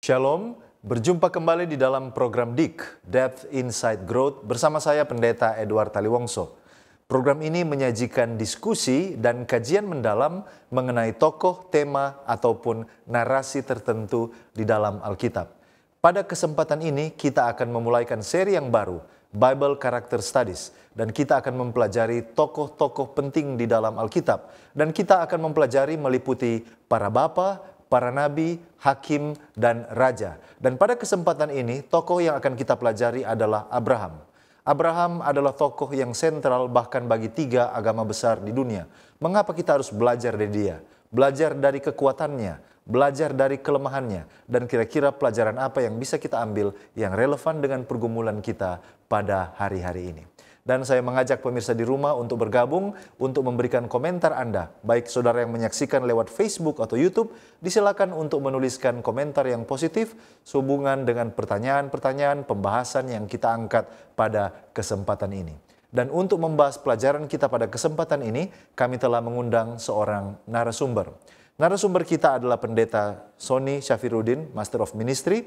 Shalom, berjumpa kembali di dalam program DIK, Depth Inside Growth, bersama saya Pendeta Edward Taliwongso. Program ini menyajikan diskusi dan kajian mendalam mengenai tokoh, tema, ataupun narasi tertentu di dalam Alkitab. Pada kesempatan ini kita akan memulaikan seri yang baru, Bible Character Studies, dan kita akan mempelajari tokoh-tokoh penting di dalam Alkitab. Dan kita akan mempelajari meliputi para bapa, para nabi, hakim, dan raja. Dan pada kesempatan ini, tokoh yang akan kita pelajari adalah Abraham. Abraham adalah tokoh yang sentral bahkan bagi tiga agama besar di dunia. Mengapa kita harus belajar dari dia? Belajar dari kekuatannya, belajar dari kelemahannya, dan kira-kira pelajaran apa yang bisa kita ambil yang relevan dengan pergumulan kita pada hari-hari ini. Dan saya mengajak pemirsa di rumah untuk bergabung untuk memberikan komentar Anda. Baik saudara yang menyaksikan lewat Facebook atau Youtube, disilakan untuk menuliskan komentar yang positif sehubungan dengan pertanyaan-pertanyaan pembahasan yang kita angkat pada kesempatan ini. Dan untuk membahas pelajaran kita pada kesempatan ini, kami telah mengundang seorang narasumber. Narasumber kita adalah pendeta Sony Syafirudin, Master of Ministry,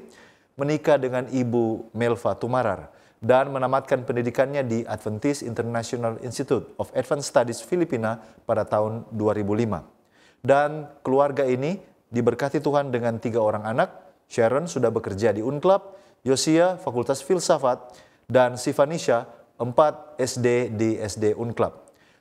menikah dengan Ibu Melva Tumarar dan menamatkan pendidikannya di Adventist International Institute of Advanced Studies Filipina pada tahun 2005. Dan keluarga ini diberkati Tuhan dengan tiga orang anak, Sharon sudah bekerja di UNCLAB, Yosia Fakultas Filsafat, dan Sivanisha 4 SD di SD UNCLAB.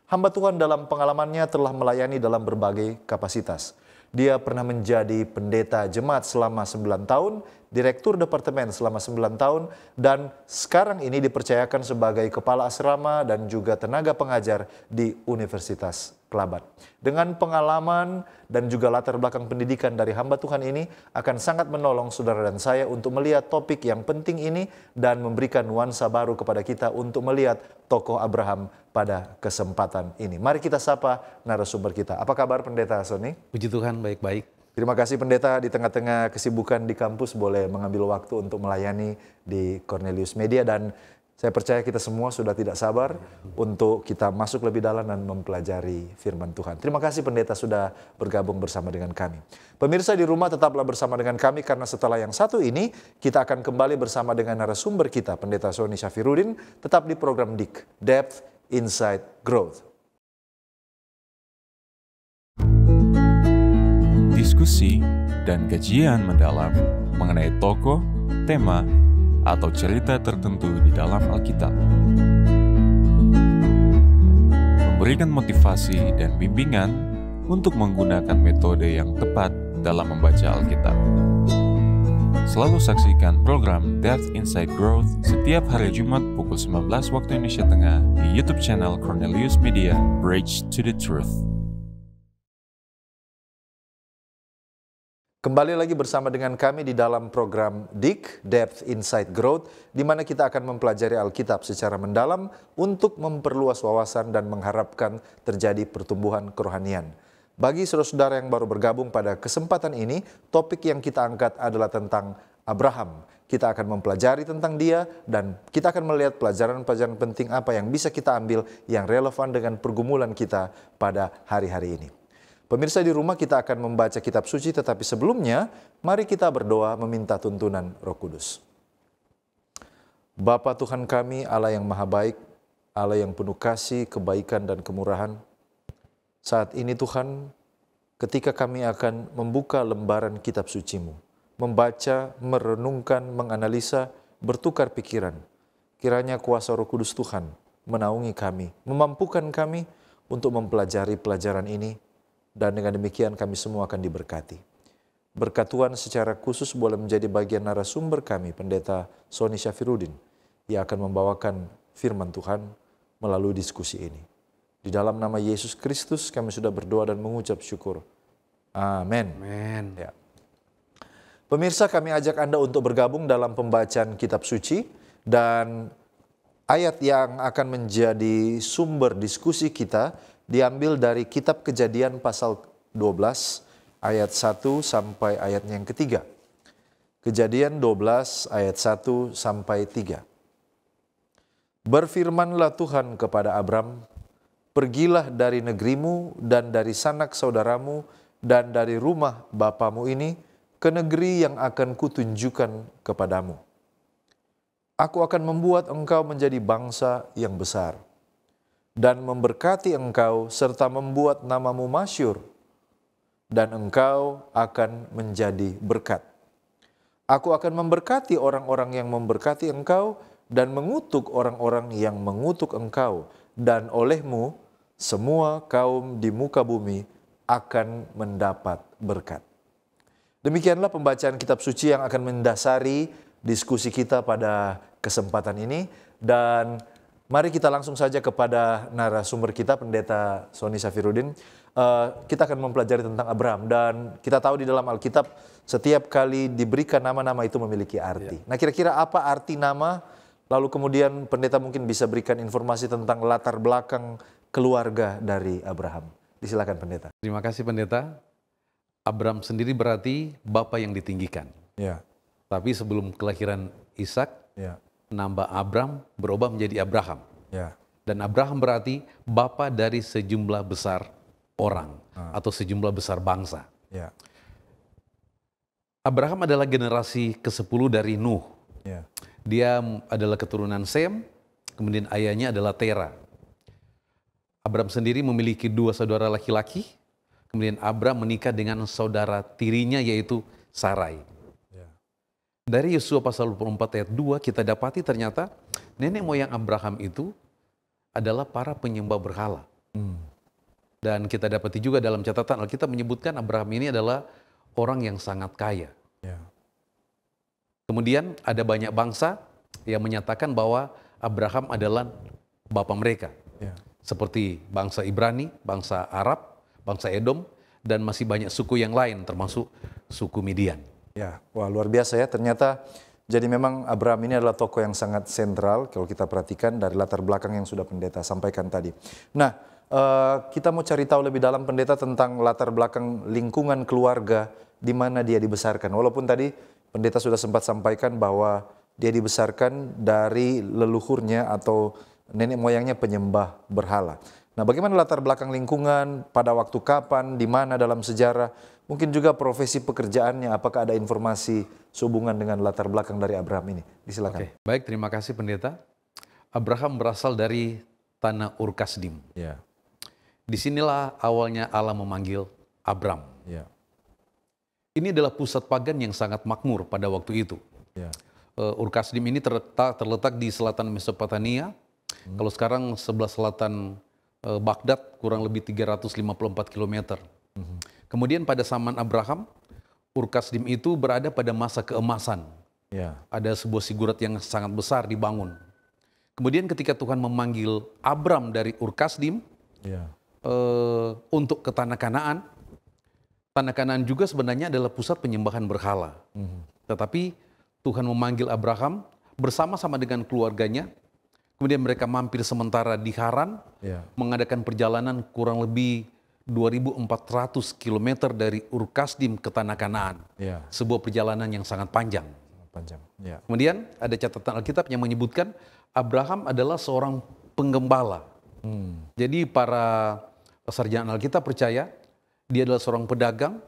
Hamba Tuhan dalam pengalamannya telah melayani dalam berbagai kapasitas. Dia pernah menjadi pendeta jemaat selama 9 tahun, direktur departemen selama 9 tahun, dan sekarang ini dipercayakan sebagai kepala asrama dan juga tenaga pengajar di Universitas Kelabat. Dengan pengalaman dan juga latar belakang pendidikan dari hamba Tuhan ini akan sangat menolong saudara dan saya untuk melihat topik yang penting ini dan memberikan nuansa baru kepada kita untuk melihat tokoh Abraham pada kesempatan ini. Mari kita sapa narasumber kita. Apa kabar Pendeta Sony? Puji Tuhan, baik-baik. Terima kasih Pendeta di tengah-tengah kesibukan di kampus boleh mengambil waktu untuk melayani di Cornelius Media dan saya percaya kita semua sudah tidak sabar untuk kita masuk lebih dalam dan mempelajari firman Tuhan. Terima kasih Pendeta sudah bergabung bersama dengan kami. Pemirsa di rumah tetaplah bersama dengan kami karena setelah yang satu ini kita akan kembali bersama dengan narasumber kita Pendeta Sony Syafirudin tetap di program DIK, Depth Inside Growth. Diskusi dan kajian mendalam mengenai toko, tema, atau cerita tertentu di dalam Alkitab. Memberikan motivasi dan bimbingan untuk menggunakan metode yang tepat dalam membaca Alkitab. Selalu saksikan program Death Inside Growth setiap hari Jumat pukul 19 waktu Indonesia Tengah di YouTube channel Cornelius Media Bridge to the Truth. Kembali lagi bersama dengan kami di dalam program Dig Depth Inside Growth, di mana kita akan mempelajari Alkitab secara mendalam untuk memperluas wawasan dan mengharapkan terjadi pertumbuhan kerohanian. Bagi saudara-saudara yang baru bergabung pada kesempatan ini, topik yang kita angkat adalah tentang Abraham. Kita akan mempelajari tentang dia dan kita akan melihat pelajaran-pelajaran penting apa yang bisa kita ambil yang relevan dengan pergumulan kita pada hari-hari ini. Pemirsa di rumah kita akan membaca kitab suci tetapi sebelumnya mari kita berdoa meminta tuntunan Roh Kudus. Bapa Tuhan kami, Allah yang Maha Baik, Allah yang penuh kasih, kebaikan dan kemurahan, saat ini Tuhan, ketika kami akan membuka lembaran kitab sucimu, membaca, merenungkan, menganalisa, bertukar pikiran, kiranya kuasa roh kudus Tuhan menaungi kami, memampukan kami untuk mempelajari pelajaran ini, dan dengan demikian kami semua akan diberkati. Berkat Tuhan secara khusus boleh menjadi bagian narasumber kami, Pendeta Sony Syafirudin, yang akan membawakan firman Tuhan melalui diskusi ini. Di dalam nama Yesus Kristus kami sudah berdoa dan mengucap syukur. Amin. Amin. Ya. Pemirsa kami ajak Anda untuk bergabung dalam pembacaan kitab suci dan ayat yang akan menjadi sumber diskusi kita diambil dari kitab Kejadian pasal 12 ayat 1 sampai ayatnya yang ketiga. Kejadian 12 ayat 1 sampai 3. Berfirmanlah Tuhan kepada Abram, Pergilah dari negerimu dan dari sanak saudaramu dan dari rumah bapamu ini ke negeri yang akan kutunjukkan kepadamu. Aku akan membuat engkau menjadi bangsa yang besar dan memberkati engkau serta membuat namamu masyur dan engkau akan menjadi berkat. Aku akan memberkati orang-orang yang memberkati engkau dan mengutuk orang-orang yang mengutuk engkau, dan olehmu semua kaum di muka bumi akan mendapat berkat. Demikianlah pembacaan kitab suci yang akan mendasari diskusi kita pada kesempatan ini dan mari kita langsung saja kepada narasumber kita Pendeta Sony Safirudin. Uh, kita akan mempelajari tentang Abraham dan kita tahu di dalam Alkitab setiap kali diberikan nama-nama itu memiliki arti. Ya. Nah, kira-kira apa arti nama? Lalu kemudian pendeta mungkin bisa berikan informasi tentang latar belakang keluarga dari Abraham. Disilakan pendeta. Terima kasih pendeta. Abraham sendiri berarti bapa yang ditinggikan. Ya. Tapi sebelum kelahiran Ishak, ya. nama Abraham berubah menjadi Abraham. Ya. Dan Abraham berarti bapa dari sejumlah besar orang ah. atau sejumlah besar bangsa. Ya. Abraham adalah generasi ke-10 dari Nuh. Ya. Dia adalah keturunan Sem, kemudian ayahnya adalah Terah. Abram sendiri memiliki dua saudara laki-laki. Kemudian Abram menikah dengan saudara tirinya yaitu Sarai. Ya. Dari Yosua pasal 24 ayat 2 kita dapati ternyata nenek moyang Abraham itu adalah para penyembah berhala. Hmm. Dan kita dapati juga dalam catatan Alkitab menyebutkan Abraham ini adalah orang yang sangat kaya. Yeah. Kemudian ada banyak bangsa yang menyatakan bahwa Abraham adalah bapak mereka. Yeah seperti bangsa Ibrani, bangsa Arab, bangsa Edom, dan masih banyak suku yang lain termasuk suku Midian. Ya, wah luar biasa ya ternyata jadi memang Abraham ini adalah tokoh yang sangat sentral kalau kita perhatikan dari latar belakang yang sudah pendeta sampaikan tadi. Nah, eh, kita mau cari tahu lebih dalam pendeta tentang latar belakang lingkungan keluarga di mana dia dibesarkan. Walaupun tadi pendeta sudah sempat sampaikan bahwa dia dibesarkan dari leluhurnya atau nenek moyangnya penyembah berhala. Nah, bagaimana latar belakang lingkungan, pada waktu kapan, di mana dalam sejarah, mungkin juga profesi pekerjaannya, apakah ada informasi sehubungan dengan latar belakang dari Abraham ini? Disilakan. Oke, baik, terima kasih pendeta. Abraham berasal dari tanah Urkasdim. Ya. Disinilah awalnya Allah memanggil Abraham. Ya. Ini adalah pusat pagan yang sangat makmur pada waktu itu. Ya. Eh, Urkasdim ini terletak, terletak di selatan Mesopotamia, Hmm. Kalau sekarang sebelah selatan uh, Baghdad kurang lebih 354 km. Hmm. Kemudian pada zaman Abraham, Urkasdim itu berada pada masa keemasan. Ya. Ada sebuah sigurat yang sangat besar dibangun. Kemudian ketika Tuhan memanggil Abram dari Urkasdim ya. Eh, untuk ke tanah Kanaan, tanah Kanaan juga sebenarnya adalah pusat penyembahan berhala. -hmm. Tetapi Tuhan memanggil Abraham bersama-sama dengan keluarganya Kemudian mereka mampir sementara di Haran, ya. mengadakan perjalanan kurang lebih 2.400 km dari Urkasdim ke Tanah Kanaan. Ya. Sebuah perjalanan yang sangat panjang. Panjang. Ya. Kemudian ada catatan Alkitab yang menyebutkan Abraham adalah seorang penggembala. Hmm. Jadi para sarjana Alkitab percaya dia adalah seorang pedagang.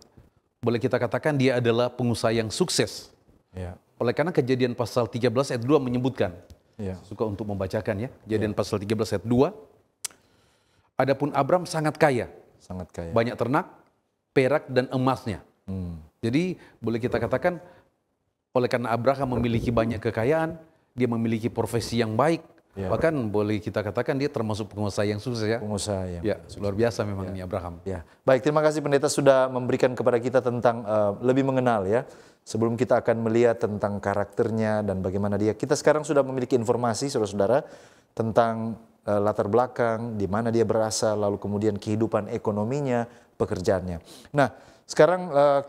Boleh kita katakan dia adalah pengusaha yang sukses. Ya. Oleh karena kejadian pasal 13 ayat 2 menyebutkan Ya. suka untuk membacakan ya. jadi ya. pasal 13 ayat 2. Adapun Abram sangat kaya. Sangat kaya. Banyak ternak, perak dan emasnya. Hmm. Jadi boleh kita katakan oleh karena Abraham memiliki banyak kekayaan, dia memiliki profesi yang baik, Ya. Bahkan boleh kita katakan dia termasuk pengusaha yang sukses ya. Pengusaha yang ya, sukses. luar biasa memang ya. ini Abraham. Ya. Baik, terima kasih pendeta sudah memberikan kepada kita tentang uh, lebih mengenal ya. Sebelum kita akan melihat tentang karakternya dan bagaimana dia, kita sekarang sudah memiliki informasi saudara-saudara tentang uh, latar belakang, di mana dia berasal, lalu kemudian kehidupan ekonominya, pekerjaannya. Nah, sekarang uh,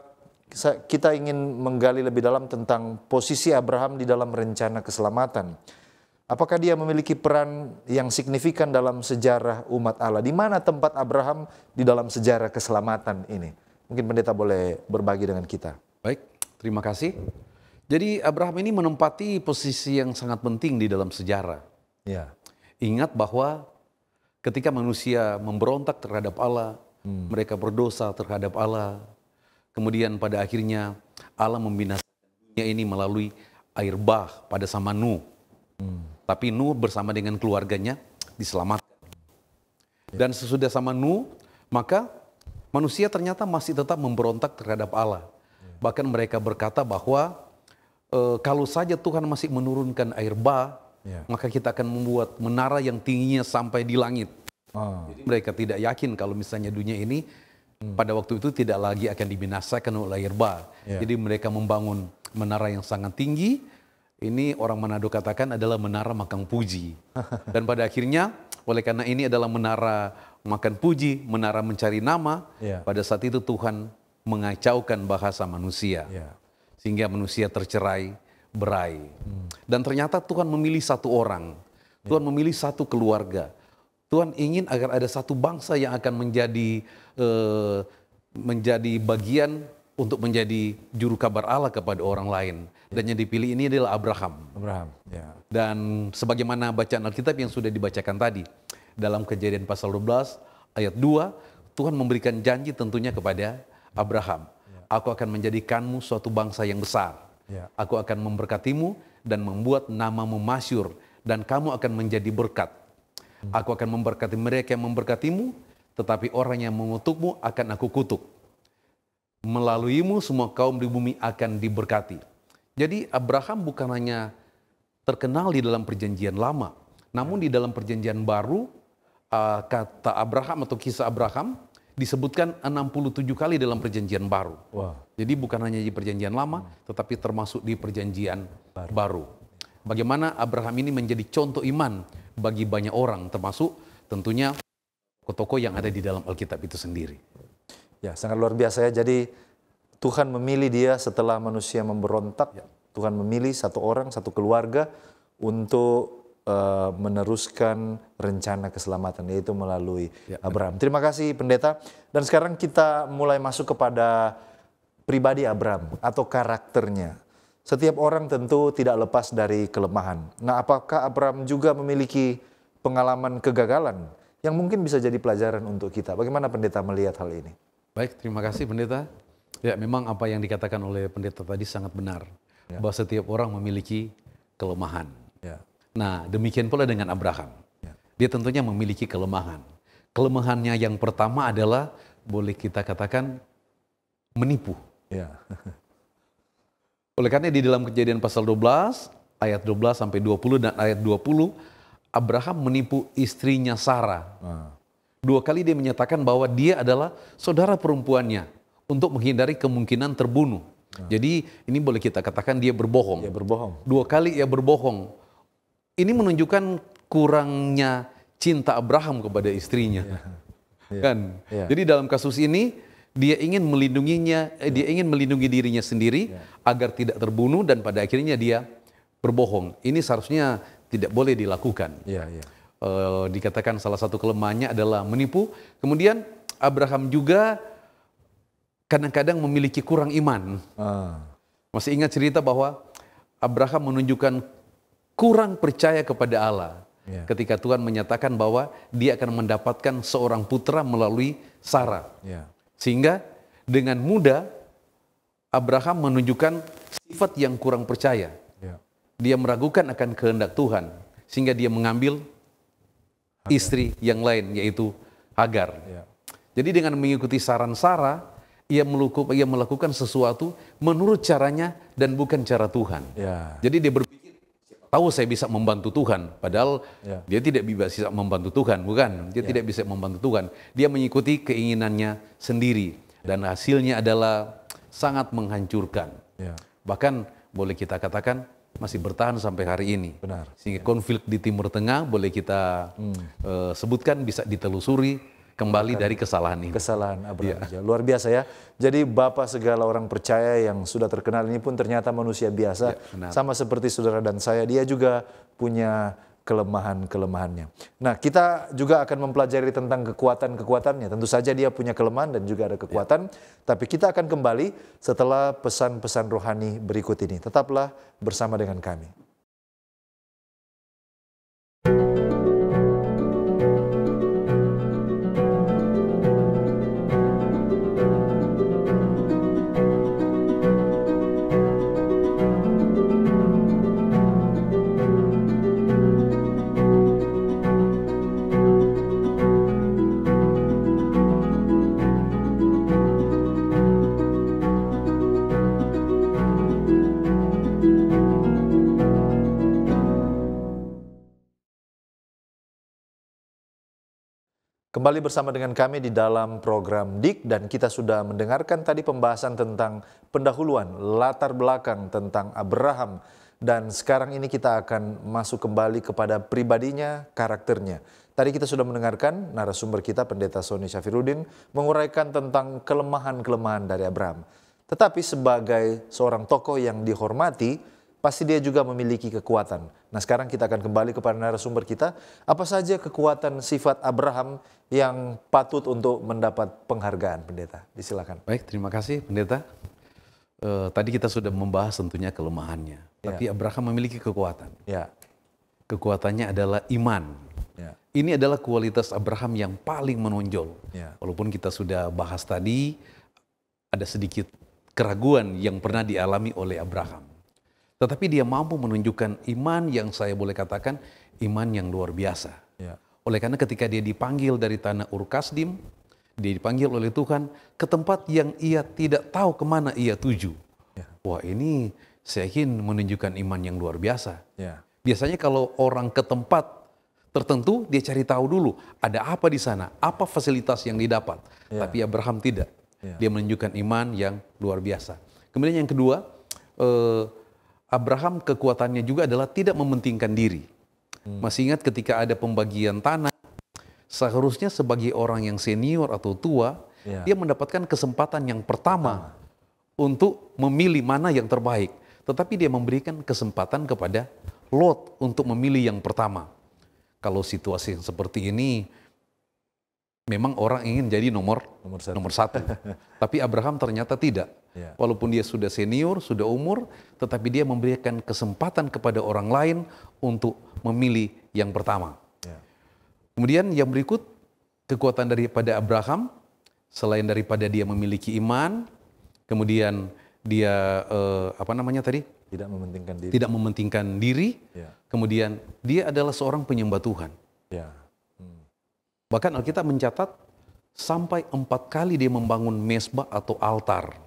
kita ingin menggali lebih dalam tentang posisi Abraham di dalam rencana keselamatan. Apakah dia memiliki peran yang signifikan dalam sejarah umat Allah? Di mana tempat Abraham di dalam sejarah keselamatan ini? Mungkin pendeta boleh berbagi dengan kita. Baik, terima kasih. Jadi Abraham ini menempati posisi yang sangat penting di dalam sejarah. Ya. Ingat bahwa ketika manusia memberontak terhadap Allah, hmm. mereka berdosa terhadap Allah. Kemudian pada akhirnya Allah membinasakan dunia ini melalui air bah pada zaman Nuh. Hmm. Tapi Nuh bersama dengan keluarganya diselamatkan. Dan sesudah sama Nuh, maka manusia ternyata masih tetap memberontak terhadap Allah. Bahkan mereka berkata bahwa e, kalau saja Tuhan masih menurunkan air bah, yeah. maka kita akan membuat menara yang tingginya sampai di langit. Oh. Jadi mereka tidak yakin kalau misalnya dunia ini hmm. pada waktu itu tidak lagi akan dibinasakan oleh air bah. Yeah. Jadi mereka membangun menara yang sangat tinggi ini orang Manado katakan adalah menara makan puji. Dan pada akhirnya, oleh karena ini adalah menara makan puji, menara mencari nama, yeah. pada saat itu Tuhan mengacaukan bahasa manusia. Yeah. Sehingga manusia tercerai, berai. Hmm. Dan ternyata Tuhan memilih satu orang. Ya. Tuhan yeah. memilih satu keluarga. Tuhan ingin agar ada satu bangsa yang akan menjadi Uh, menjadi bagian untuk menjadi juru kabar Allah kepada orang lain. Dan yang dipilih ini adalah Abraham. Abraham, ya. Dan sebagaimana bacaan Alkitab yang sudah dibacakan tadi, dalam kejadian pasal 12 ayat 2, Tuhan memberikan janji tentunya kepada Abraham. Ya. Aku akan menjadikanmu suatu bangsa yang besar. Ya. Aku akan memberkatimu dan membuat namamu masyur. Dan kamu akan menjadi berkat. Hmm. Aku akan memberkati mereka yang memberkatimu, tetapi orang yang mengutukmu akan aku kutuk melaluimu semua kaum di bumi akan diberkati. Jadi Abraham bukan hanya terkenal di dalam perjanjian lama, namun di dalam perjanjian baru uh, kata Abraham atau kisah Abraham disebutkan 67 kali dalam perjanjian baru. Wow. Jadi bukan hanya di perjanjian lama, tetapi termasuk di perjanjian baru. baru. Bagaimana Abraham ini menjadi contoh iman bagi banyak orang, termasuk tentunya tokoh-tokoh yang ada di dalam Alkitab itu sendiri. Ya, sangat luar biasa ya. Jadi Tuhan memilih dia setelah manusia memberontak. Ya. Tuhan memilih satu orang, satu keluarga untuk uh, meneruskan rencana keselamatan yaitu melalui ya. Abraham. Terima kasih pendeta. Dan sekarang kita mulai masuk kepada pribadi Abraham atau karakternya. Setiap orang tentu tidak lepas dari kelemahan. Nah, apakah Abraham juga memiliki pengalaman kegagalan yang mungkin bisa jadi pelajaran untuk kita? Bagaimana pendeta melihat hal ini? Baik, terima kasih pendeta. Ya, memang apa yang dikatakan oleh pendeta tadi sangat benar. Ya. Bahwa setiap orang memiliki kelemahan. Ya. Nah, demikian pula dengan Abraham. Ya. Dia tentunya memiliki kelemahan. Kelemahannya yang pertama adalah boleh kita katakan menipu. Ya. Oleh karena di dalam kejadian pasal 12 ayat 12 sampai 20 dan ayat 20 Abraham menipu istrinya Sarah. Nah. Dua kali dia menyatakan bahwa dia adalah saudara perempuannya untuk menghindari kemungkinan terbunuh. Nah. Jadi ini boleh kita katakan dia berbohong. Dia berbohong. Dua kali ia berbohong. Ini menunjukkan kurangnya cinta Abraham kepada istrinya. Ya. Ya. Kan? Ya. Jadi dalam kasus ini dia ingin melindunginya, ya. dia iya. ingin melindungi dirinya sendiri iya. agar tidak terbunuh dan pada akhirnya dia berbohong. Ini seharusnya tidak boleh dilakukan. Iya, e, dikatakan salah satu kelemahannya adalah menipu. Kemudian Abraham juga kadang-kadang memiliki kurang iman. Ah. Masih ingat cerita bahwa Abraham menunjukkan kurang percaya kepada Allah yeah. ketika Tuhan menyatakan bahwa dia akan mendapatkan seorang putra melalui Sarah. Yeah. Sehingga dengan mudah Abraham menunjukkan sifat yang kurang percaya. Ya. Dia meragukan akan kehendak Tuhan sehingga dia mengambil istri yang lain yaitu Hagar. Ya. Jadi dengan mengikuti saran Sarah, ia melakukan, ia melakukan sesuatu menurut caranya dan bukan cara Tuhan. Ya. Jadi dia berpikir, tahu saya bisa membantu Tuhan, padahal ya. dia tidak bisa membantu Tuhan, bukan? Dia ya. tidak bisa membantu Tuhan. Dia mengikuti keinginannya sendiri dan hasilnya adalah sangat menghancurkan. Ya. Bahkan boleh kita katakan masih bertahan sampai hari ini. Benar. Sehingga ya. konflik di Timur Tengah boleh kita hmm. uh, sebutkan bisa ditelusuri kembali Bukan dari kesalahan ini. Kesalahan Abraham. Ya. Luar biasa ya. Jadi Bapak segala orang percaya yang sudah terkenal ini pun ternyata manusia biasa. Ya, Sama seperti saudara dan saya, dia juga punya kelemahan-kelemahannya. Nah, kita juga akan mempelajari tentang kekuatan-kekuatannya. Tentu saja dia punya kelemahan dan juga ada kekuatan, ya. tapi kita akan kembali setelah pesan-pesan rohani berikut ini. Tetaplah bersama dengan kami. Kembali bersama dengan kami di dalam program DIK dan kita sudah mendengarkan tadi pembahasan tentang pendahuluan, latar belakang tentang Abraham. Dan sekarang ini kita akan masuk kembali kepada pribadinya, karakternya. Tadi kita sudah mendengarkan narasumber kita Pendeta Sony Syafirudin menguraikan tentang kelemahan-kelemahan dari Abraham. Tetapi sebagai seorang tokoh yang dihormati, pasti dia juga memiliki kekuatan. Nah sekarang kita akan kembali kepada narasumber kita. Apa saja kekuatan sifat Abraham yang patut untuk mendapat penghargaan pendeta? Disilakan. Baik, terima kasih pendeta. E, tadi kita sudah membahas tentunya kelemahannya. Ya. Tapi Abraham memiliki kekuatan. Ya. Kekuatannya adalah iman. Ya. Ini adalah kualitas Abraham yang paling menonjol. Ya. Walaupun kita sudah bahas tadi, ada sedikit keraguan yang pernah dialami oleh Abraham tetapi dia mampu menunjukkan iman yang saya boleh katakan iman yang luar biasa. Ya. Oleh karena ketika dia dipanggil dari tanah Urkasdim, dia dipanggil oleh Tuhan ke tempat yang ia tidak tahu kemana ia tuju. Ya. Wah ini saya yakin menunjukkan iman yang luar biasa. Ya. Biasanya kalau orang ke tempat tertentu dia cari tahu dulu ada apa di sana, apa fasilitas yang didapat. Ya. Tapi Abraham tidak. Ya. Dia menunjukkan iman yang luar biasa. Kemudian yang kedua, eh, Abraham kekuatannya juga adalah tidak mementingkan diri. Hmm. Masih ingat ketika ada pembagian tanah, seharusnya sebagai orang yang senior atau tua, yeah. dia mendapatkan kesempatan yang pertama ah. untuk memilih mana yang terbaik. Tetapi dia memberikan kesempatan kepada Lot untuk memilih yang pertama. Kalau situasi yang seperti ini, memang orang ingin jadi nomor nomor satu. Nomor satu. Tapi Abraham ternyata tidak. Yeah. Walaupun dia sudah senior, sudah umur, tetapi dia memberikan kesempatan kepada orang lain untuk memilih yang pertama. Yeah. Kemudian yang berikut kekuatan daripada Abraham selain daripada dia memiliki iman, kemudian dia eh, apa namanya tadi? Tidak mementingkan diri. Tidak mementingkan diri. Yeah. Kemudian dia adalah seorang penyembah Tuhan. Yeah. Hmm. Bahkan Alkitab mencatat sampai empat kali dia membangun mesbah atau altar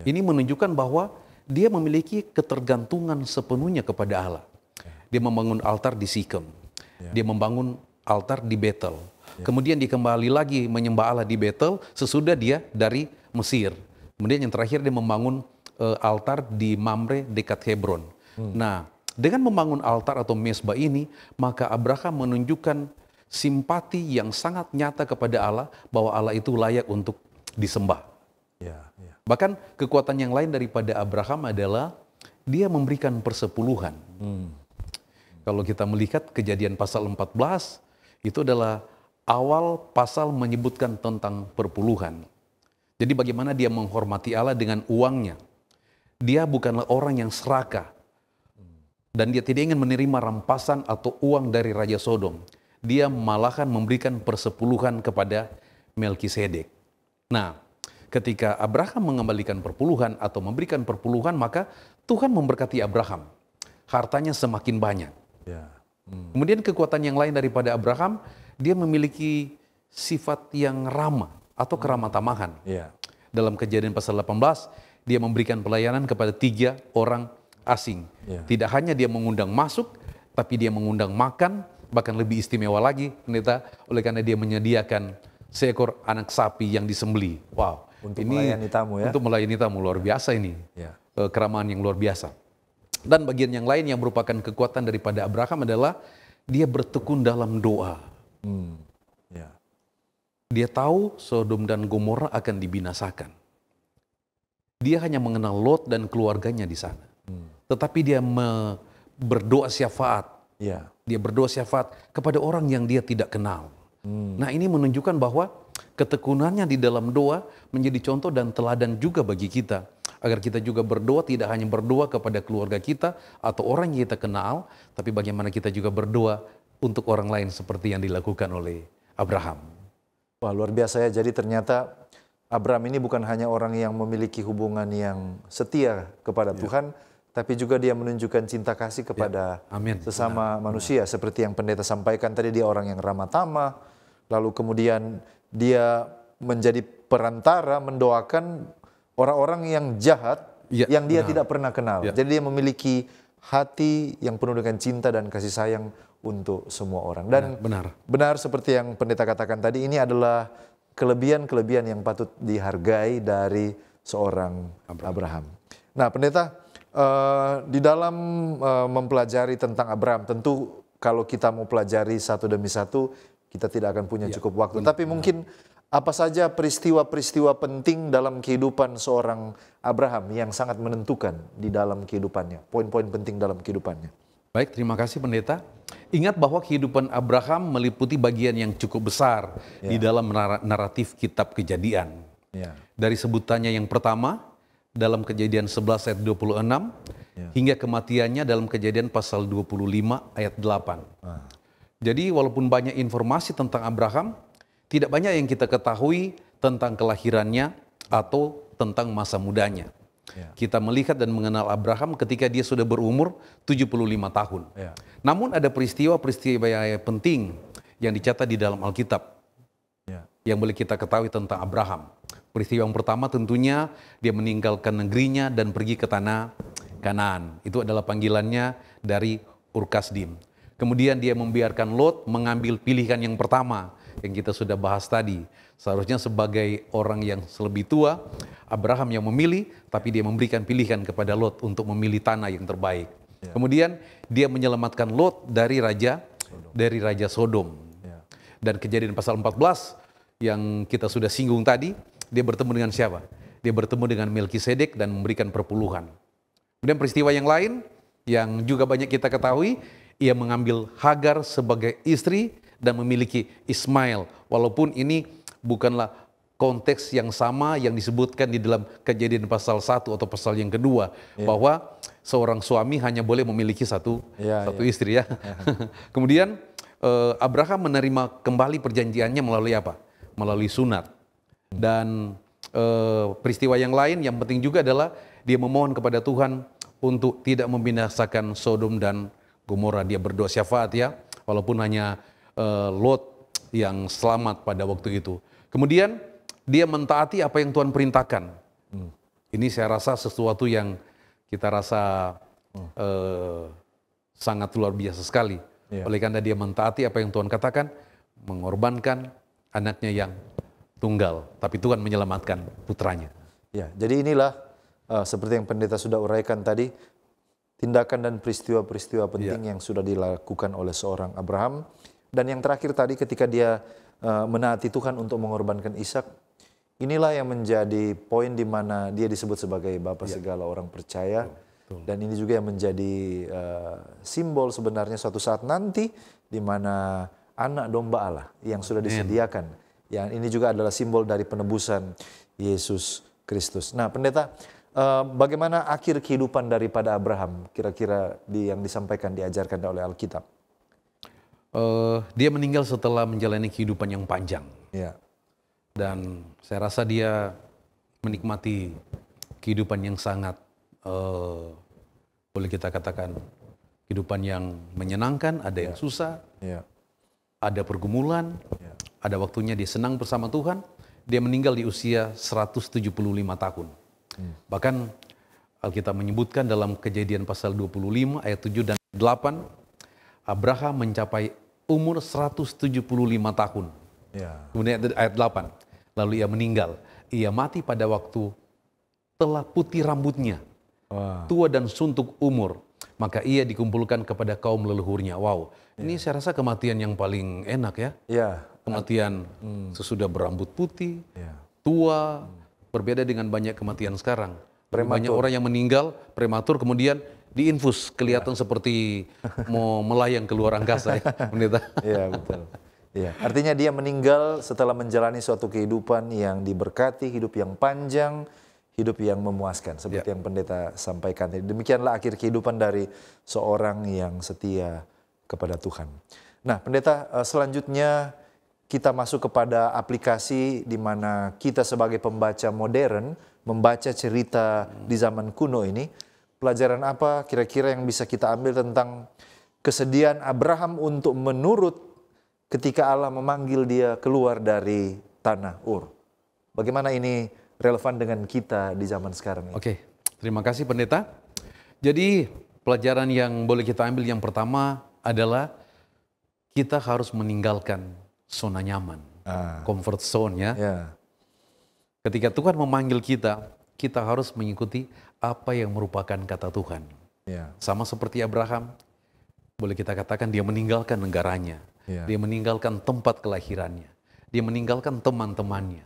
Ya. Ini menunjukkan bahwa dia memiliki ketergantungan sepenuhnya kepada Allah. Ya. Dia membangun altar di Sikem. Ya. Dia membangun altar di Betel. Ya. Kemudian dia lagi menyembah Allah di Betel sesudah dia dari Mesir. Kemudian yang terakhir dia membangun uh, altar di Mamre dekat Hebron. Hmm. Nah, dengan membangun altar atau mesbah ini, maka Abraham menunjukkan simpati yang sangat nyata kepada Allah bahwa Allah itu layak untuk disembah. Ya, ya. Bahkan kekuatan yang lain daripada Abraham adalah dia memberikan persepuluhan. Hmm. Kalau kita melihat kejadian pasal 14, itu adalah awal pasal menyebutkan tentang perpuluhan. Jadi bagaimana dia menghormati Allah dengan uangnya. Dia bukanlah orang yang serakah. Dan dia tidak ingin menerima rampasan atau uang dari Raja Sodom. Dia malahan memberikan persepuluhan kepada Melkisedek. Nah, ketika Abraham mengembalikan perpuluhan atau memberikan perpuluhan, maka Tuhan memberkati Abraham. Hartanya semakin banyak. Ya. Hmm. Kemudian kekuatan yang lain daripada Abraham, dia memiliki sifat yang ramah atau hmm. keramah tamahan. Ya. Dalam kejadian pasal 18, dia memberikan pelayanan kepada tiga orang asing. Ya. Tidak hanya dia mengundang masuk, tapi dia mengundang makan, bahkan lebih istimewa lagi pendeta oleh karena dia menyediakan seekor anak sapi yang disembeli. Wow. Untuk ini melayani tamu ya. Untuk melayani tamu luar biasa ini. Ya. Eh, Keramaan yang luar biasa. Dan bagian yang lain yang merupakan kekuatan daripada Abraham adalah dia bertekun dalam doa. Hmm. Ya. Dia tahu Sodom dan Gomora akan dibinasakan. Dia hanya mengenal Lot dan keluarganya di sana. Hmm. Tetapi dia me, berdoa syafaat. Ya. Dia berdoa syafaat kepada orang yang dia tidak kenal. Hmm. Nah ini menunjukkan bahwa ketekunannya di dalam doa menjadi contoh dan teladan juga bagi kita agar kita juga berdoa tidak hanya berdoa kepada keluarga kita atau orang yang kita kenal, tapi bagaimana kita juga berdoa untuk orang lain seperti yang dilakukan oleh Abraham. Wah luar biasa ya, jadi ternyata Abraham ini bukan hanya orang yang memiliki hubungan yang setia kepada ya. Tuhan, tapi juga dia menunjukkan cinta kasih kepada ya. Amin. sesama Amin. manusia. Seperti yang pendeta sampaikan tadi, dia orang yang ramah tamah, lalu kemudian dia menjadi perantara mendoakan orang-orang yang jahat ya, yang dia benar. tidak pernah kenal. Ya. Jadi dia memiliki hati yang penuh dengan cinta dan kasih sayang untuk semua orang. Dan benar. Ya, benar, benar seperti yang pendeta katakan tadi ini adalah kelebihan-kelebihan yang patut dihargai dari seorang Abraham. Abraham. Nah, pendeta uh, di dalam uh, mempelajari tentang Abraham tentu kalau kita mau pelajari satu demi satu kita tidak akan punya ya. cukup waktu. Ya. Tapi mungkin apa saja peristiwa-peristiwa penting dalam kehidupan seorang Abraham yang sangat menentukan di dalam kehidupannya, poin-poin penting dalam kehidupannya. Baik, terima kasih pendeta. Ingat bahwa kehidupan Abraham meliputi bagian yang cukup besar ya. di dalam nar naratif kitab kejadian. Ya. Dari sebutannya yang pertama dalam kejadian 11 ayat 26 ya. hingga kematiannya dalam kejadian pasal 25 ayat 8. Ah. Jadi walaupun banyak informasi tentang Abraham, tidak banyak yang kita ketahui tentang kelahirannya atau tentang masa mudanya. Ya. Kita melihat dan mengenal Abraham ketika dia sudah berumur 75 tahun. Ya. Namun ada peristiwa-peristiwa yang penting yang dicatat di dalam Alkitab Ya. yang boleh kita ketahui tentang Abraham. Peristiwa yang pertama tentunya dia meninggalkan negerinya dan pergi ke tanah Kanan. Itu adalah panggilannya dari Urkasdim. Kemudian dia membiarkan Lot mengambil pilihan yang pertama yang kita sudah bahas tadi. Seharusnya sebagai orang yang lebih tua, Abraham yang memilih, tapi dia memberikan pilihan kepada Lot untuk memilih tanah yang terbaik. Ya. Kemudian dia menyelamatkan Lot dari raja Sodom. dari raja Sodom. Ya. Dan kejadian pasal 14 yang kita sudah singgung tadi, dia bertemu dengan siapa? Dia bertemu dengan Melkisedek dan memberikan perpuluhan. Kemudian peristiwa yang lain yang juga banyak kita ketahui ia mengambil Hagar sebagai istri dan memiliki Ismail. Walaupun ini bukanlah konteks yang sama yang disebutkan di dalam kejadian pasal satu atau pasal yang kedua yeah. bahwa seorang suami hanya boleh memiliki satu yeah, satu yeah. istri ya. Yeah. Kemudian eh, Abraham menerima kembali perjanjiannya melalui apa? Melalui sunat. Dan eh, peristiwa yang lain yang penting juga adalah dia memohon kepada Tuhan untuk tidak membinasakan Sodom dan Gomora dia berdoa syafaat ya, walaupun hanya uh, Lot yang selamat pada waktu itu. Kemudian dia mentaati apa yang Tuhan perintahkan. Hmm. Ini saya rasa sesuatu yang kita rasa hmm. uh, sangat luar biasa sekali. Yeah. Oleh karena dia mentaati apa yang Tuhan katakan, mengorbankan anaknya yang tunggal, tapi Tuhan menyelamatkan putranya. Ya, jadi inilah uh, seperti yang pendeta sudah uraikan tadi, tindakan dan peristiwa-peristiwa iya. penting yeah. yang sudah dilakukan oleh seorang Abraham. Dan yang terakhir tadi ketika dia uh, menaati Tuhan untuk mengorbankan Ishak, inilah yang menjadi poin di mana dia disebut sebagai bapak yeah. segala orang percaya. Betul. Betul. Dan ini juga yang menjadi uh, simbol sebenarnya suatu saat nanti di mana anak domba Allah yang sudah disediakan. Yang ini juga adalah simbol dari penebusan Yesus Kristus. Nah, pendeta Eh, bagaimana akhir kehidupan daripada Abraham kira-kira di, yang disampaikan diajarkan oleh Alkitab? Uh, dia meninggal setelah menjalani kehidupan yang panjang. Ya. Dan saya rasa dia menikmati kehidupan yang sangat uh, boleh kita katakan kehidupan yang menyenangkan, ada yang ya. susah, ya. ada pergumulan, ya. ada waktunya dia senang bersama Tuhan. Dia meninggal di usia 175 tahun. Hmm. Bahkan Alkitab menyebutkan dalam kejadian pasal 25 ayat 7 dan 8, Abraham mencapai umur 175 tahun. Yeah. Kemudian ayat 8, lalu ia meninggal. Ia mati pada waktu telah putih rambutnya, wow. tua dan suntuk umur. Maka ia dikumpulkan kepada kaum leluhurnya. Wow, ya. ini saya rasa kematian yang paling enak ya. Yeah. Kematian hmm. sesudah berambut putih, yeah. tua, hmm Berbeda dengan banyak kematian sekarang. Prematur. Banyak orang yang meninggal prematur kemudian diinfus kelihatan ya. seperti mau melayang keluar angkasa ya, pendeta. Iya, betul. Ya, artinya dia meninggal setelah menjalani suatu kehidupan yang diberkati, hidup yang panjang, hidup yang memuaskan seperti ya. yang pendeta sampaikan. Demikianlah akhir kehidupan dari seorang yang setia kepada Tuhan. Nah, pendeta eh, selanjutnya kita masuk kepada aplikasi di mana kita sebagai pembaca modern membaca cerita di zaman kuno ini, pelajaran apa kira-kira yang bisa kita ambil tentang kesedihan Abraham untuk menurut ketika Allah memanggil dia keluar dari tanah Ur. Bagaimana ini relevan dengan kita di zaman sekarang ini? Oke, terima kasih pendeta. Jadi pelajaran yang boleh kita ambil yang pertama adalah kita harus meninggalkan zona nyaman, uh, comfort zone ya. Yeah. Ketika Tuhan memanggil kita, kita harus mengikuti apa yang merupakan kata Tuhan. Yeah. Sama seperti Abraham, boleh kita katakan dia meninggalkan negaranya, yeah. dia meninggalkan tempat kelahirannya, dia meninggalkan teman-temannya,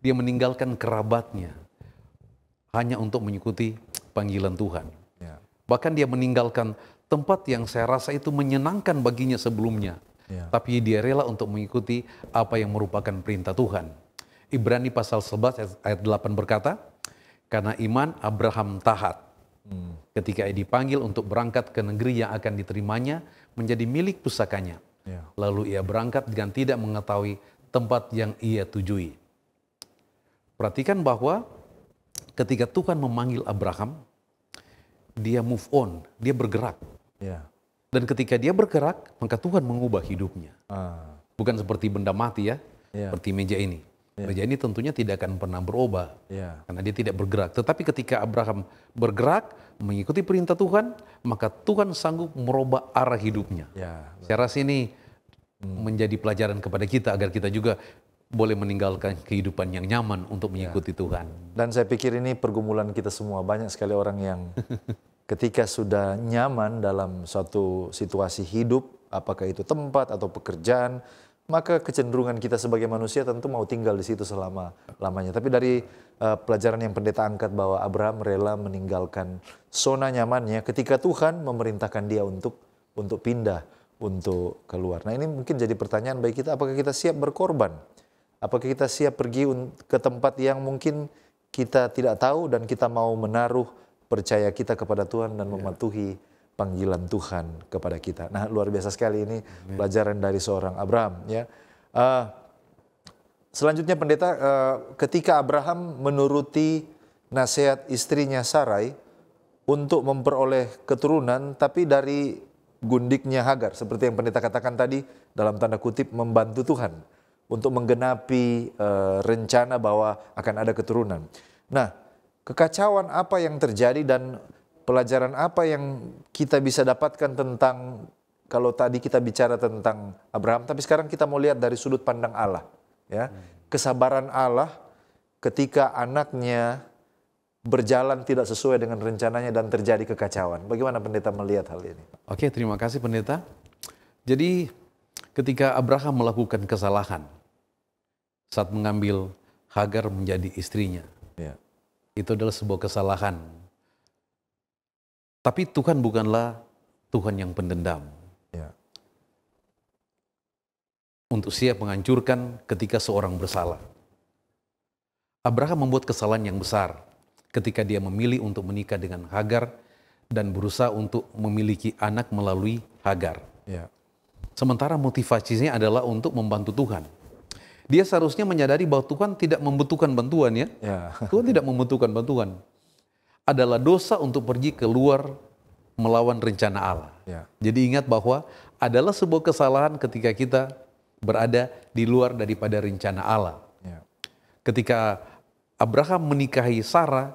dia meninggalkan kerabatnya, hanya untuk mengikuti panggilan Tuhan. Ya. Bahkan dia meninggalkan tempat yang saya rasa itu menyenangkan baginya sebelumnya yeah. tapi dia rela untuk mengikuti apa yang merupakan perintah Tuhan. Ibrani pasal 11 ayat 8 berkata, karena iman Abraham tahat, hmm. ketika ia dipanggil untuk berangkat ke negeri yang akan diterimanya menjadi milik pusakanya. Yeah. Lalu ia berangkat dengan tidak mengetahui tempat yang ia tujui. Perhatikan bahwa ketika Tuhan memanggil Abraham, dia move on, dia bergerak. Yeah. Dan ketika dia bergerak, maka Tuhan mengubah hidupnya. Ah. Bukan seperti benda mati ya, yeah. seperti meja ini. Yeah. Meja ini tentunya tidak akan pernah berubah, yeah. karena dia tidak bergerak. Tetapi ketika Abraham bergerak, mengikuti perintah Tuhan, maka Tuhan sanggup merubah arah hidupnya. Yeah. Saya rasa ini hmm. menjadi pelajaran kepada kita, agar kita juga boleh meninggalkan kehidupan yang nyaman untuk mengikuti yeah. Tuhan. Dan saya pikir ini pergumulan kita semua. Banyak sekali orang yang ketika sudah nyaman dalam suatu situasi hidup, apakah itu tempat atau pekerjaan, maka kecenderungan kita sebagai manusia tentu mau tinggal di situ selama lamanya. Tapi dari uh, pelajaran yang pendeta angkat bahwa Abraham rela meninggalkan zona nyamannya ketika Tuhan memerintahkan dia untuk untuk pindah, untuk keluar. Nah, ini mungkin jadi pertanyaan bagi kita apakah kita siap berkorban? Apakah kita siap pergi ke tempat yang mungkin kita tidak tahu dan kita mau menaruh percaya kita kepada Tuhan dan iya. mematuhi panggilan Tuhan kepada kita. Nah, luar biasa sekali ini pelajaran dari seorang Abraham ya. Uh, selanjutnya pendeta uh, ketika Abraham menuruti nasihat istrinya Sarai untuk memperoleh keturunan tapi dari gundiknya Hagar seperti yang pendeta katakan tadi dalam tanda kutip membantu Tuhan untuk menggenapi uh, rencana bahwa akan ada keturunan. Nah, kekacauan apa yang terjadi dan pelajaran apa yang kita bisa dapatkan tentang kalau tadi kita bicara tentang Abraham, tapi sekarang kita mau lihat dari sudut pandang Allah, ya. Kesabaran Allah ketika anaknya berjalan tidak sesuai dengan rencananya dan terjadi kekacauan. Bagaimana pendeta melihat hal ini? Oke, terima kasih pendeta. Jadi ketika Abraham melakukan kesalahan saat mengambil Hagar menjadi istrinya, ya itu adalah sebuah kesalahan. Tapi Tuhan bukanlah Tuhan yang pendendam. Ya. Untuk siap menghancurkan ketika seorang bersalah. Abraham membuat kesalahan yang besar ketika dia memilih untuk menikah dengan Hagar dan berusaha untuk memiliki anak melalui Hagar. Ya. Sementara motivasinya adalah untuk membantu Tuhan dia seharusnya menyadari bahwa Tuhan tidak membutuhkan bantuan ya. ya. Tuhan tidak membutuhkan bantuan. Adalah dosa untuk pergi keluar melawan rencana Allah. Ya. Jadi ingat bahwa adalah sebuah kesalahan ketika kita berada di luar daripada rencana Allah. Ya. Ketika Abraham menikahi Sarah,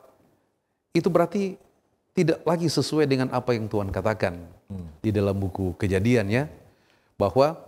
itu berarti tidak lagi sesuai dengan apa yang Tuhan katakan hmm. di dalam buku Kejadian ya, bahwa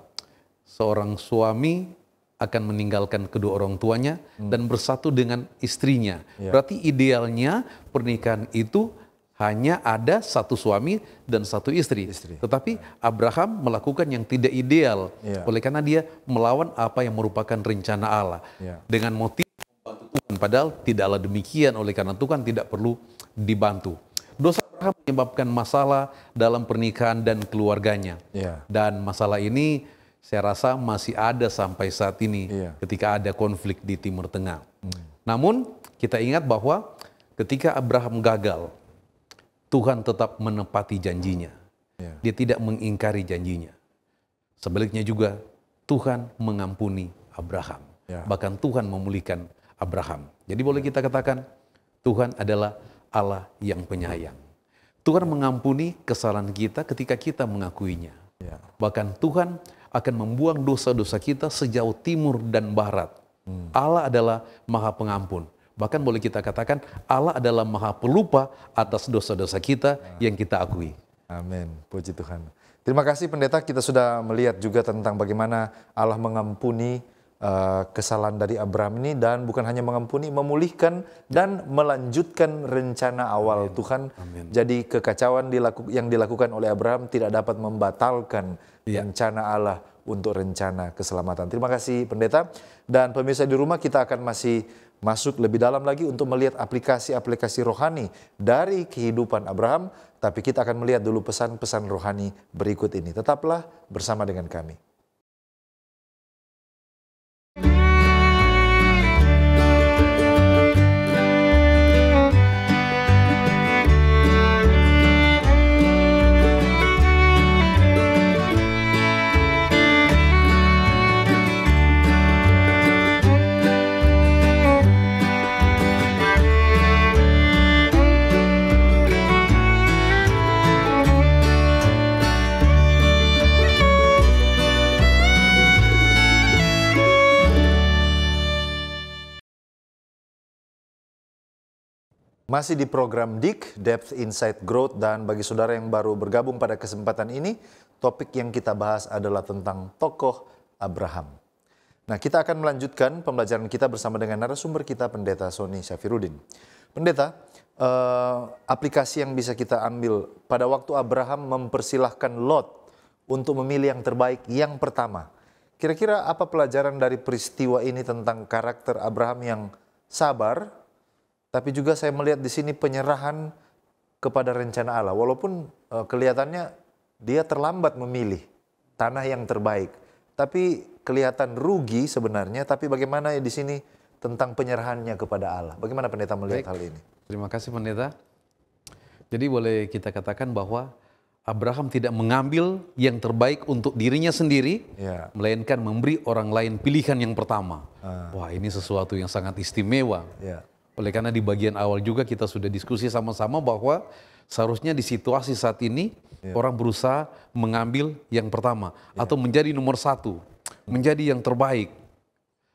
seorang suami akan meninggalkan kedua orang tuanya hmm. dan bersatu dengan istrinya. Ya. Berarti idealnya pernikahan itu hanya ada satu suami dan satu istri. istri. Tetapi Abraham melakukan yang tidak ideal Ya. oleh karena dia melawan apa yang merupakan rencana Allah Ya. dengan motif membantu Tuhan. Padahal tidaklah demikian oleh karena Tuhan tidak perlu dibantu. Dosa Abraham menyebabkan masalah dalam pernikahan dan keluarganya. Ya. Dan masalah ini saya rasa masih ada sampai saat ini iya. ketika ada konflik di Timur Tengah. Hmm. Namun kita ingat bahwa ketika Abraham gagal, Tuhan tetap menepati janjinya. Yeah. Dia tidak mengingkari janjinya. Sebaliknya juga Tuhan mengampuni Abraham. Yeah. Bahkan Tuhan memulihkan Abraham. Jadi boleh ya. kita katakan Tuhan adalah Allah yang penyayang. Tuhan mengampuni kesalahan kita ketika kita mengakuinya. Yeah. Bahkan Tuhan akan membuang dosa-dosa kita sejauh timur dan barat. Hmm. Allah adalah maha pengampun. Bahkan boleh kita katakan Allah adalah maha pelupa atas dosa-dosa kita yang kita akui. Amin. Puji Tuhan. Terima kasih pendeta kita sudah melihat juga tentang bagaimana Allah mengampuni Eh, kesalahan dari Abraham ini dan bukan hanya mengampuni, memulihkan dan melanjutkan rencana awal Amin. Tuhan. Amin. Jadi kekacauan dilaku, yang dilakukan oleh Abraham tidak dapat membatalkan ya. rencana Allah untuk rencana keselamatan. Terima kasih pendeta dan pemirsa di rumah kita akan masih masuk lebih dalam lagi untuk melihat aplikasi-aplikasi rohani dari kehidupan Abraham, tapi kita akan melihat dulu pesan-pesan rohani berikut ini. Tetaplah bersama dengan kami. Masih di program DIK, Depth Insight Growth, dan bagi saudara yang baru bergabung pada kesempatan ini, topik yang kita bahas adalah tentang tokoh Abraham. Nah, kita akan melanjutkan pembelajaran kita bersama dengan narasumber kita, Pendeta Sony Syafirudin. Pendeta, eh, aplikasi yang bisa kita ambil pada waktu Abraham mempersilahkan Lot untuk memilih yang terbaik, yang pertama. Kira-kira apa pelajaran dari peristiwa ini tentang karakter Abraham yang sabar, tapi juga saya melihat di sini penyerahan kepada rencana Allah. Walaupun uh, kelihatannya dia terlambat memilih tanah yang terbaik, tapi kelihatan rugi sebenarnya. Tapi bagaimana ya di sini tentang penyerahannya kepada Allah? Bagaimana pendeta melihat Baik. hal ini? Terima kasih pendeta. Jadi boleh kita katakan bahwa Abraham tidak mengambil yang terbaik untuk dirinya sendiri, ya. melainkan memberi orang lain pilihan yang pertama. Ah. Wah, ini sesuatu yang sangat istimewa. Ya. Oleh karena di bagian awal juga kita sudah diskusi sama-sama bahwa seharusnya di situasi saat ini ya. orang berusaha mengambil yang pertama ya. atau menjadi nomor satu, menjadi yang terbaik.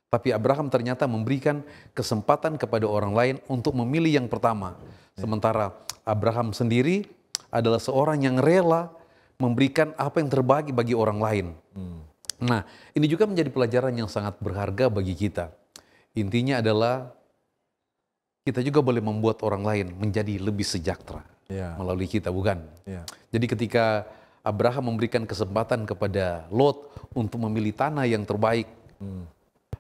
Tapi Abraham ternyata memberikan kesempatan kepada orang lain untuk memilih yang pertama. Iya. Sementara Abraham sendiri adalah seorang yang rela memberikan apa yang terbaik bagi orang lain. Hmm. Nah, ini juga menjadi pelajaran yang sangat berharga bagi kita. Intinya adalah kita juga boleh membuat orang lain menjadi lebih sejahtera yeah. melalui kita, bukan? Yeah. Jadi ketika Abraham memberikan kesempatan kepada Lot untuk memilih tanah yang terbaik hmm.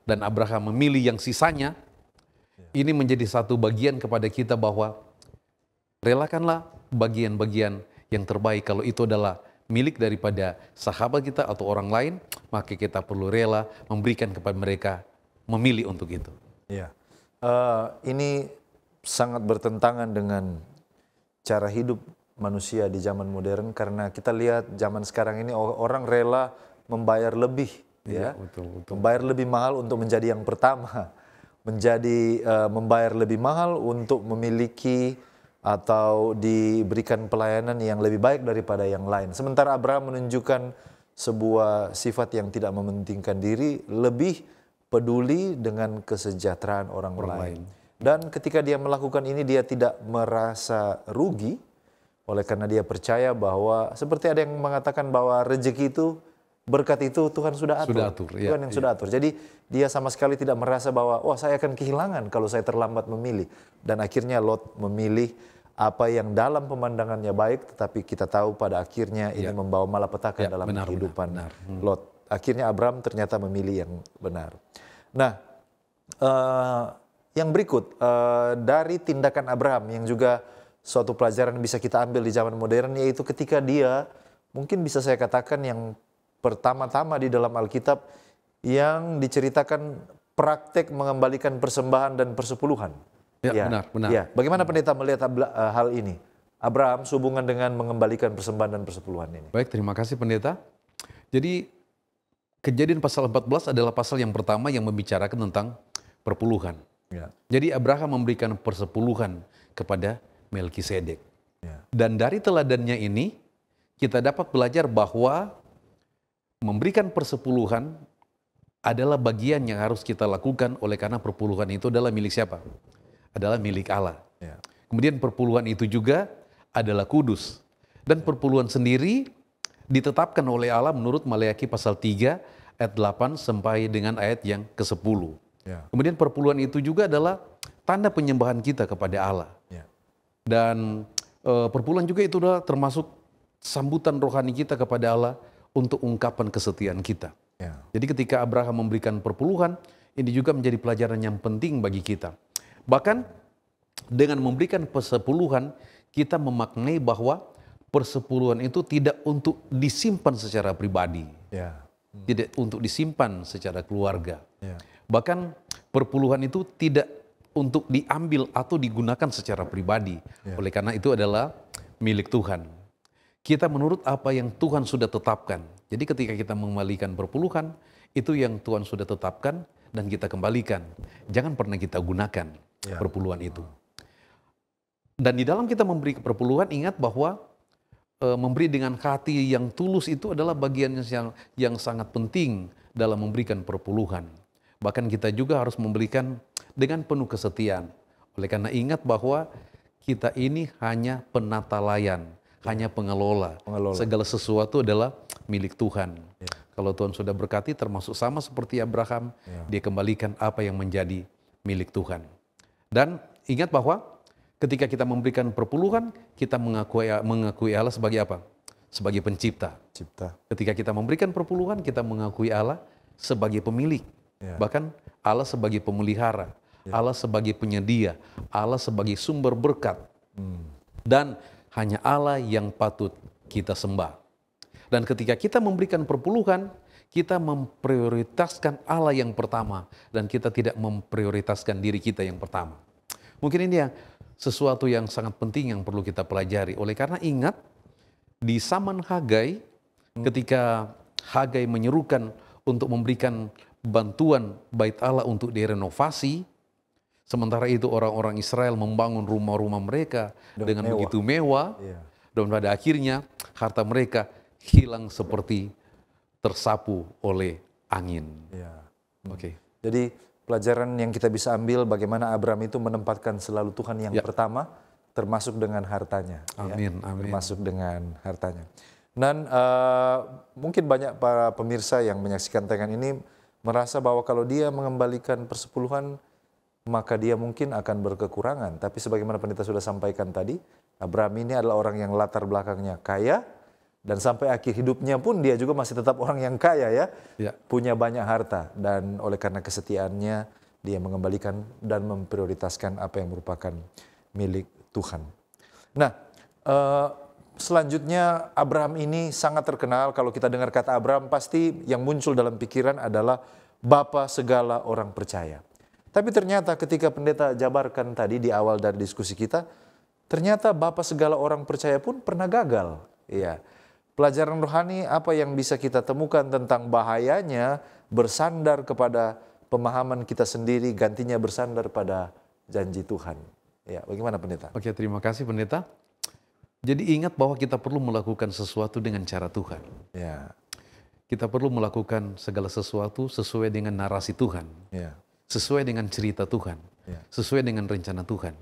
dan Abraham memilih yang sisanya, yeah. ini menjadi satu bagian kepada kita bahwa relakanlah bagian-bagian yang terbaik kalau itu adalah milik daripada sahabat kita atau orang lain, maka kita perlu rela memberikan kepada mereka memilih untuk itu. Yeah uh, ini sangat bertentangan dengan cara hidup manusia di zaman modern karena kita lihat zaman sekarang ini orang rela membayar lebih iya, ya betul, betul. membayar lebih mahal untuk menjadi yang pertama menjadi uh, membayar lebih mahal untuk memiliki atau diberikan pelayanan yang lebih baik daripada yang lain. Sementara Abraham menunjukkan sebuah sifat yang tidak mementingkan diri, lebih peduli dengan kesejahteraan orang, orang lain. Dan ketika dia melakukan ini dia tidak merasa rugi oleh karena dia percaya bahwa seperti ada yang mengatakan bahwa rezeki itu berkat itu Tuhan sudah atur. Sudah atur iya, Tuhan ya, yang ya. sudah atur. Jadi dia sama sekali tidak merasa bahwa wah saya akan kehilangan kalau saya terlambat memilih dan akhirnya Lot memilih apa yang dalam pemandangannya baik tetapi kita tahu pada akhirnya ya. ini iya. membawa malapetaka ya, dalam benar, kehidupan benar, benar. Hmm. Lot akhirnya Abraham ternyata memilih yang benar. Nah, uh, yang berikut uh, dari tindakan Abraham yang juga suatu pelajaran bisa kita ambil di zaman modern yaitu ketika dia mungkin bisa saya katakan yang pertama-tama di dalam Alkitab yang diceritakan praktek mengembalikan persembahan dan persepuluhan. Ya, ya. benar, benar. Ya. Bagaimana pendeta melihat eh, hal ini? Abraham sehubungan dengan mengembalikan persembahan dan persepuluhan ini. Baik, terima kasih pendeta. Jadi Kejadian pasal 14 adalah pasal yang pertama yang membicarakan tentang perpuluhan. Ya. Jadi Abraham memberikan persepuluhan kepada Melkisedek. Ya. Dan dari teladannya ini kita dapat belajar bahwa memberikan persepuluhan adalah bagian yang harus kita lakukan oleh karena perpuluhan itu adalah milik siapa? Adalah milik Allah. Ya. Kemudian perpuluhan itu juga adalah kudus. Dan perpuluhan sendiri ditetapkan oleh Allah menurut Maleakhi pasal 3 ayat 8 sampai dengan ayat yang ke-10. Ya. Kemudian perpuluhan itu juga adalah tanda penyembahan kita kepada Allah. Ya. Dan e, perpuluhan juga itu adalah termasuk sambutan rohani kita kepada Allah untuk ungkapan kesetiaan kita. Ya. Jadi ketika Abraham memberikan perpuluhan, ini juga menjadi pelajaran yang penting bagi kita. Bahkan dengan memberikan persepuluhan, kita memaknai bahwa persepuluhan itu tidak untuk disimpan secara pribadi, yeah. hmm. tidak untuk disimpan secara keluarga. yeah. Bahkan perpuluhan itu tidak untuk diambil atau digunakan secara pribadi. Yeah. Oleh karena itu adalah milik Tuhan. Kita menurut apa yang Tuhan sudah tetapkan. Jadi ketika kita mengembalikan perpuluhan, itu yang Tuhan sudah tetapkan dan kita kembalikan. Jangan pernah kita gunakan yeah. perpuluhan itu. Dan di dalam kita memberi perpuluhan, ingat bahwa memberi dengan hati yang tulus itu adalah bagian yang, yang sangat penting dalam memberikan perpuluhan. Bahkan kita juga harus memberikan dengan penuh kesetiaan. Oleh karena ingat bahwa kita ini hanya penata layan, hanya pengelola. pengelola. Segala sesuatu adalah milik Tuhan. Ya. Kalau Tuhan sudah berkati termasuk sama seperti Abraham, ya. dia kembalikan apa yang menjadi milik Tuhan. Dan ingat bahwa Ketika kita memberikan perpuluhan, kita mengakui, mengakui Allah sebagai apa? Sebagai pencipta. Cipta. Ketika kita memberikan perpuluhan, kita mengakui Allah sebagai pemilik. Ya. Bahkan Allah sebagai pemelihara, ya. Allah sebagai penyedia, Allah sebagai sumber berkat. Hmm. Dan hanya Allah yang patut kita sembah. Dan ketika kita memberikan perpuluhan, kita memprioritaskan Allah yang pertama dan kita tidak memprioritaskan diri kita yang pertama. Mungkin ini yang sesuatu yang sangat penting yang perlu kita pelajari. Oleh karena ingat di zaman Hagai ketika Hagai menyerukan untuk memberikan bantuan bait Allah untuk direnovasi, sementara itu orang-orang Israel membangun rumah-rumah mereka dan dengan mewah. begitu mewah, iya. dan pada akhirnya harta mereka hilang seperti tersapu oleh angin. Hmm. Oke. Okay. Jadi pelajaran yang kita bisa ambil bagaimana Abraham itu menempatkan selalu Tuhan yang ya. pertama termasuk dengan hartanya ya. amin ya. amin termasuk dengan hartanya dan uh, eh, mungkin banyak para pemirsa yang menyaksikan tayangan ini merasa bahwa kalau dia mengembalikan persepuluhan maka dia mungkin akan berkekurangan tapi sebagaimana pendeta sudah sampaikan tadi Abraham ini adalah orang yang latar belakangnya kaya dan sampai akhir hidupnya pun dia juga masih tetap orang yang kaya ya, ya. punya banyak harta dan oleh karena kesetiaannya dia mengembalikan dan memprioritaskan apa yang merupakan milik Tuhan. Nah, uh, selanjutnya Abraham ini sangat terkenal kalau kita dengar kata Abraham pasti yang muncul dalam pikiran adalah bapa segala orang percaya. Tapi ternyata ketika pendeta jabarkan tadi di awal dari diskusi kita, ternyata bapa segala orang percaya pun pernah gagal. Iya. Pelajaran rohani apa yang bisa kita temukan tentang bahayanya bersandar kepada pemahaman kita sendiri gantinya bersandar pada janji Tuhan. Ya, bagaimana pendeta? Oke, terima kasih pendeta. Jadi ingat bahwa kita perlu melakukan sesuatu dengan cara Tuhan. Ya. Kita perlu melakukan segala sesuatu sesuai dengan narasi Tuhan. Ya. Sesuai dengan cerita Tuhan. Ya. Sesuai dengan rencana Tuhan.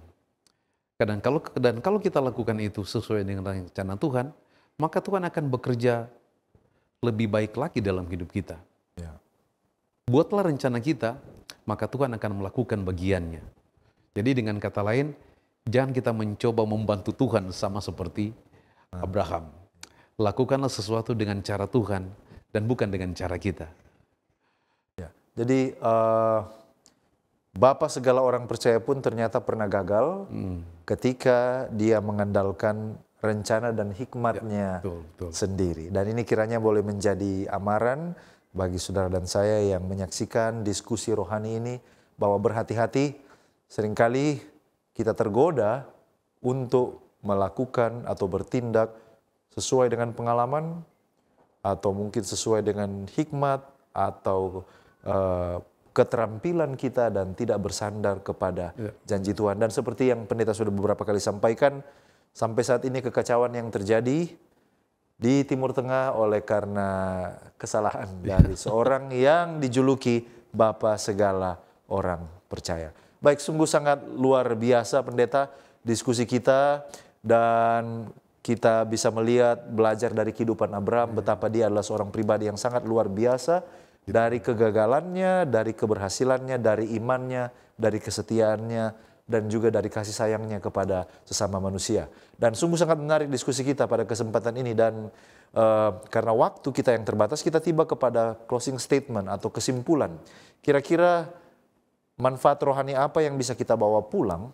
Kadang kalau dan kalau kita lakukan itu sesuai dengan rencana Tuhan, maka Tuhan akan bekerja lebih baik lagi dalam hidup kita. Ya. Buatlah rencana kita, maka Tuhan akan melakukan bagiannya. Jadi dengan kata lain, jangan kita mencoba membantu Tuhan sama seperti nah. Abraham. Lakukanlah sesuatu dengan cara Tuhan dan bukan dengan cara kita. Ya. Jadi uh, eh, Bapak segala orang percaya pun ternyata pernah gagal hmm. ketika dia mengandalkan rencana dan hikmatnya ya, betul, betul. sendiri. Dan ini kiranya boleh menjadi amaran bagi saudara dan saya yang menyaksikan diskusi rohani ini bahwa berhati-hati seringkali kita tergoda untuk melakukan atau bertindak sesuai dengan pengalaman atau mungkin sesuai dengan hikmat atau uh, keterampilan kita dan tidak bersandar kepada ya. janji Tuhan dan seperti yang pendeta sudah beberapa kali sampaikan Sampai saat ini kekacauan yang terjadi di Timur Tengah oleh karena kesalahan iya. dari seorang yang dijuluki Bapak segala orang percaya. Baik, sungguh sangat luar biasa pendeta diskusi kita dan kita bisa melihat belajar dari kehidupan Abraham iya. betapa dia adalah seorang pribadi yang sangat luar biasa iya. dari kegagalannya, dari keberhasilannya, dari imannya, dari kesetiaannya, dan juga dari kasih sayangnya kepada sesama manusia. Dan sungguh sangat menarik diskusi kita pada kesempatan ini dan uh, karena waktu kita yang terbatas kita tiba kepada closing statement atau kesimpulan. Kira-kira manfaat rohani apa yang bisa kita bawa pulang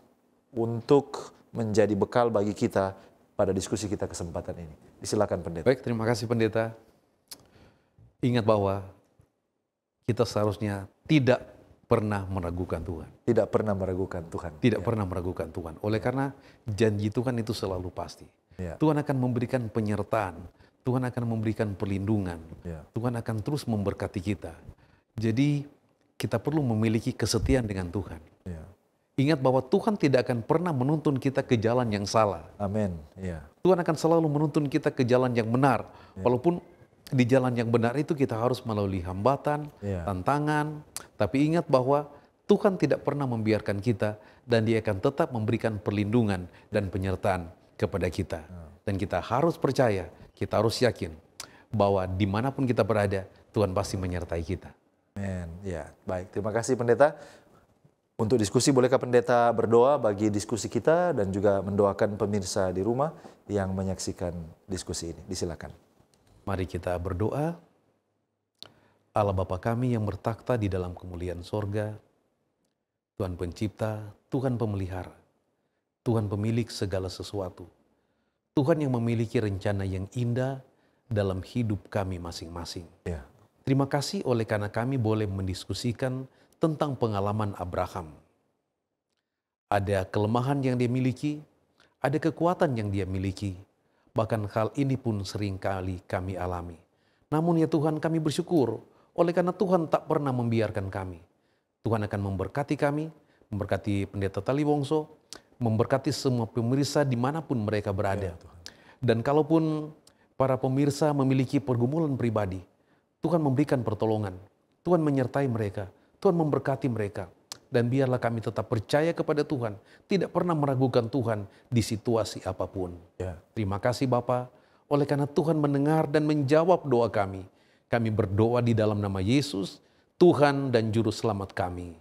untuk menjadi bekal bagi kita pada diskusi kita kesempatan ini. Silakan pendeta. Baik, terima kasih pendeta. Ingat bahwa kita seharusnya tidak pernah meragukan Tuhan. Tidak pernah meragukan Tuhan. Tidak ya. pernah meragukan Tuhan. Oleh ya. karena janji Tuhan itu selalu pasti. Ya. Tuhan akan memberikan penyertaan. Tuhan akan memberikan perlindungan. Ya. Tuhan akan terus memberkati kita. Jadi kita perlu memiliki kesetiaan dengan Tuhan. Ya. Ingat bahwa Tuhan tidak akan pernah menuntun kita ke jalan yang salah. Amin. Ya. Tuhan akan selalu menuntun kita ke jalan yang benar. Ya. Walaupun di jalan yang benar itu kita harus melalui hambatan, ya. tantangan, tapi ingat bahwa Tuhan tidak pernah membiarkan kita dan dia akan tetap memberikan perlindungan dan penyertaan kepada kita. Dan kita harus percaya, kita harus yakin bahwa dimanapun kita berada, Tuhan pasti menyertai kita. Amen. Ya, baik. Terima kasih pendeta. Untuk diskusi bolehkah pendeta berdoa bagi diskusi kita dan juga mendoakan pemirsa di rumah yang menyaksikan diskusi ini. Disilakan. Mari kita berdoa. Allah Bapa kami yang bertakhta di dalam kemuliaan sorga, Tuhan pencipta, Tuhan pemelihara, Tuhan pemilik segala sesuatu, Tuhan yang memiliki rencana yang indah dalam hidup kami masing-masing. Ya. Terima kasih oleh karena kami boleh mendiskusikan tentang pengalaman Abraham. Ada kelemahan yang dia miliki, ada kekuatan yang dia miliki, bahkan hal ini pun seringkali kami alami. Namun ya Tuhan kami bersyukur oleh karena Tuhan tak pernah membiarkan kami. Tuhan akan memberkati kami, memberkati pendeta Tali Wongso, memberkati semua pemirsa dimanapun mereka berada. Ya, Dan kalaupun para pemirsa memiliki pergumulan pribadi, Tuhan memberikan pertolongan, Tuhan menyertai mereka, Tuhan memberkati mereka. Dan biarlah kami tetap percaya kepada Tuhan, tidak pernah meragukan Tuhan di situasi apapun. Ya. Terima kasih Bapak, oleh karena Tuhan mendengar dan menjawab doa kami. Kami berdoa di dalam nama Yesus, Tuhan dan Juru Selamat kami.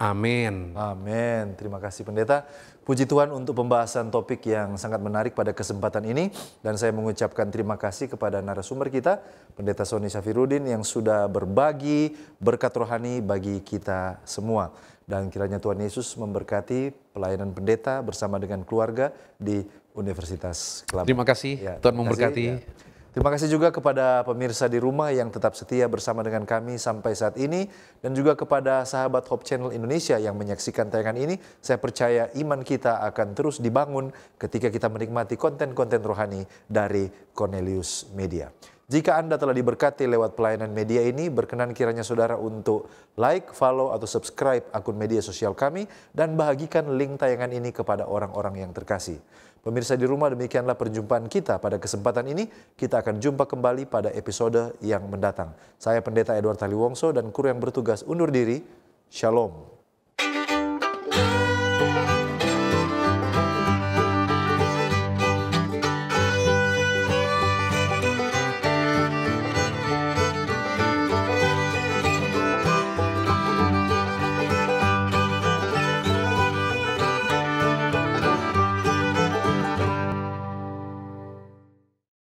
Amin. Amin. Terima kasih pendeta. Puji Tuhan untuk pembahasan topik yang sangat menarik pada kesempatan ini. Dan saya mengucapkan terima kasih kepada narasumber kita, pendeta Sony Syafirudin yang sudah berbagi berkat rohani bagi kita semua. Dan kiranya Tuhan Yesus memberkati pelayanan pendeta bersama dengan keluarga di Universitas Terima kasih. Ya, Tuhan memberkati. Kasih, ya. Terima kasih juga kepada pemirsa di rumah yang tetap setia bersama dengan kami sampai saat ini dan juga kepada sahabat Hope Channel Indonesia yang menyaksikan tayangan ini. Saya percaya iman kita akan terus dibangun ketika kita menikmati konten-konten rohani dari Cornelius Media. Jika Anda telah diberkati lewat pelayanan media ini, berkenan kiranya saudara untuk like, follow, atau subscribe akun media sosial kami dan bahagikan link tayangan ini kepada orang-orang yang terkasih. Pemirsa di rumah demikianlah perjumpaan kita pada kesempatan ini. Kita akan jumpa kembali pada episode yang mendatang. Saya Pendeta Edward Taliwongso dan kru yang bertugas undur diri. Shalom.